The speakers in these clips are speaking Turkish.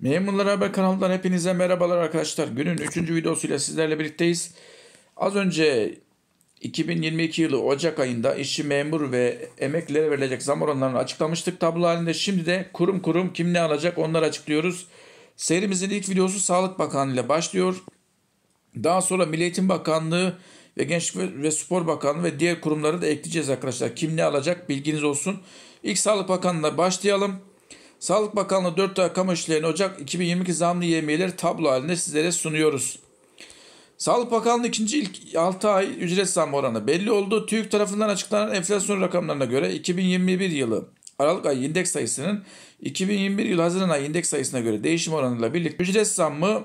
Memurlar Haber kanalından hepinize merhabalar arkadaşlar. Günün 3. videosuyla sizlerle birlikteyiz. Az önce 2022 yılı Ocak ayında işçi memur ve emeklilere verilecek zam oranlarını açıklamıştık. Tablo halinde şimdi de kurum kurum kim ne alacak onları açıklıyoruz. Serimizin ilk videosu Sağlık Bakanlığı ile başlıyor. Daha sonra Milli Eğitim Bakanlığı ve Gençlik ve Spor Bakanlığı ve diğer kurumları da ekleyeceğiz arkadaşlar. Kim ne alacak bilginiz olsun. İlk Sağlık Bakanlığı'na başlayalım. Sağlık Bakanlığı 4 ay kamu işlerine Ocak 2022 zamlı yemeğleri tablo halinde sizlere sunuyoruz. Sağlık Bakanlığı ikinci ilk 6 ay ücret zam oranı belli oldu. TÜİK tarafından açıklanan enflasyon rakamlarına göre 2021 yılı Aralık ayı indeks sayısının 2021 yıl Haziran ayı indeks sayısına göre değişim oranıyla birlikte ücret zammı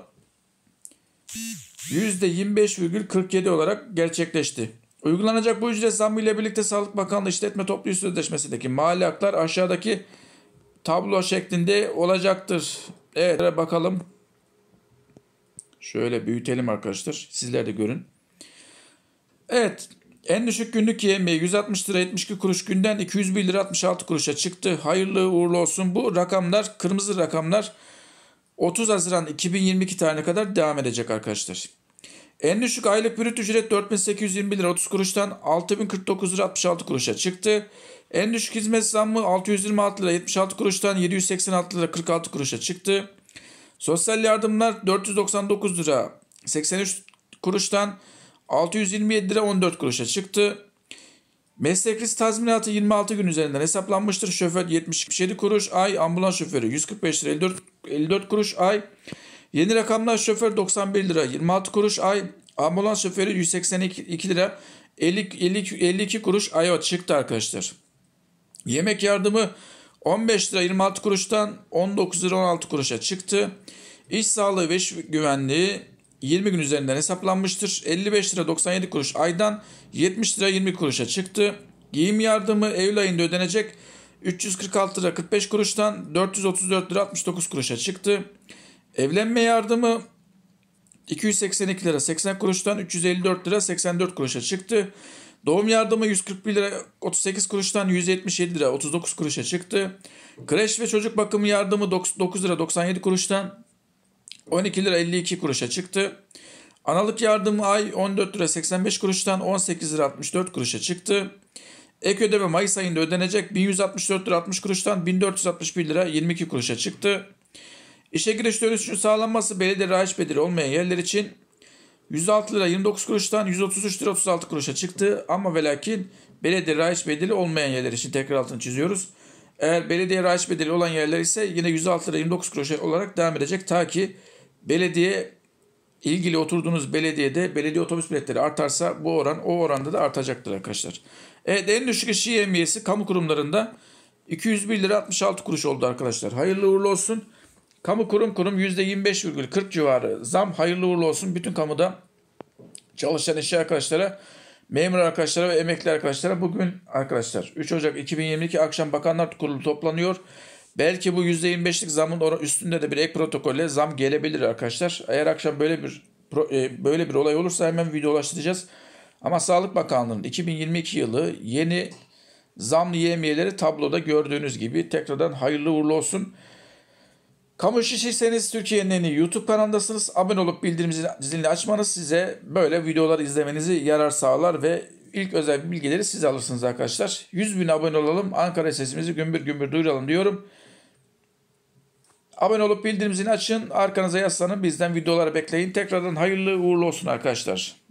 %25,47 olarak gerçekleşti. Uygulanacak bu ücret zammı ile birlikte Sağlık Bakanlığı İşletme Toplu İş Sözleşmesi'ndeki mali haklar aşağıdaki tablo şeklinde olacaktır. Evet bakalım. Şöyle büyütelim arkadaşlar. Sizler de görün. Evet. En düşük günlük yemeği 160 lira 72 kuruş günden 201 lira 66 kuruşa çıktı. Hayırlı uğurlu olsun. Bu rakamlar kırmızı rakamlar 30 Haziran 2022 tarihine kadar devam edecek arkadaşlar. En düşük aylık brüt ücret 4820 lira 30 kuruştan 6049 lira 66 kuruşa çıktı. En düşük hizmet zammı 626 lira 76 kuruştan 786 lira 46 kuruşa çıktı. Sosyal yardımlar 499 lira 83 kuruştan 627 lira 14 kuruşa çıktı. Meslek risk tazminatı 26 gün üzerinden hesaplanmıştır. Şoför 77 kuruş ay, ambulans şoförü 145 lira 54, 54 kuruş ay, Yeni rakamlar şoför 91 lira 26 kuruş ay ambulans şoförü 182 lira 50, 50, 52 kuruş ay çıktı arkadaşlar. Yemek yardımı 15 lira 26 kuruştan 19 lira 16 kuruşa çıktı. İş sağlığı ve iş güvenliği 20 gün üzerinden hesaplanmıştır. 55 lira 97 kuruş aydan 70 lira 20 kuruşa çıktı. Giyim yardımı Eylül ayında ödenecek 346 lira 45 kuruştan 434 lira 69 kuruşa çıktı. Evlenme yardımı 282 lira 80 kuruştan 354 lira 84 kuruşa çıktı. Doğum yardımı 141 lira 38 kuruştan 177 lira 39 kuruşa çıktı. Kreş ve çocuk bakımı yardımı 9 lira 97 kuruştan 12 lira 52 kuruşa çıktı. Analık yardımı ay 14 lira 85 kuruştan 18 lira 64 kuruşa çıktı. Ek ödeme Mayıs ayında ödenecek 1164 lira 60 kuruştan 1461 lira 22 kuruşa çıktı. İşe giriş dönüşünün sağlanması belediye rahiç bedeli olmayan yerler için 106 lira 29 kuruştan 133 lira 36 kuruşa çıktı ama velakin belediye rahiç bedeli olmayan yerler için tekrar altını çiziyoruz. Eğer belediye rahiç bedeli olan yerler ise yine 106 lira 29 kuruşa olarak devam edecek ta ki belediye ilgili oturduğunuz belediyede belediye otobüs biletleri artarsa bu oran o oranda da artacaktır arkadaşlar. Evet en düşük işçi yemiyesi kamu kurumlarında 201 lira 66 kuruş oldu arkadaşlar. Hayırlı uğurlu olsun. Kamu kurum kurum %25,40 civarı zam hayırlı uğurlu olsun. Bütün kamuda çalışan işçi arkadaşlara, memur arkadaşlara ve emekli arkadaşlara bugün arkadaşlar 3 Ocak 2022 akşam Bakanlar Kurulu toplanıyor. Belki bu %25'lik zamın üstünde de bir ek protokolle zam gelebilir arkadaşlar. Eğer akşam böyle bir e, böyle bir olay olursa hemen videolaştıracağız. Ama Sağlık Bakanlığı'nın 2022 yılı yeni zamlı yemiyeleri tabloda gördüğünüz gibi tekrardan hayırlı uğurlu olsun. Kamu işçiyseniz Türkiye'nin en iyi YouTube kanalındasınız. Abone olup bildirim zilini açmanız size böyle videolar izlemenizi yarar sağlar ve ilk özel bilgileri siz alırsınız arkadaşlar. 100 bin abone olalım. Ankara sesimizi gümbür gümbür duyuralım diyorum. Abone olup bildirim zilini açın. Arkanıza yaslanın. Bizden videoları bekleyin. Tekrardan hayırlı uğurlu olsun arkadaşlar.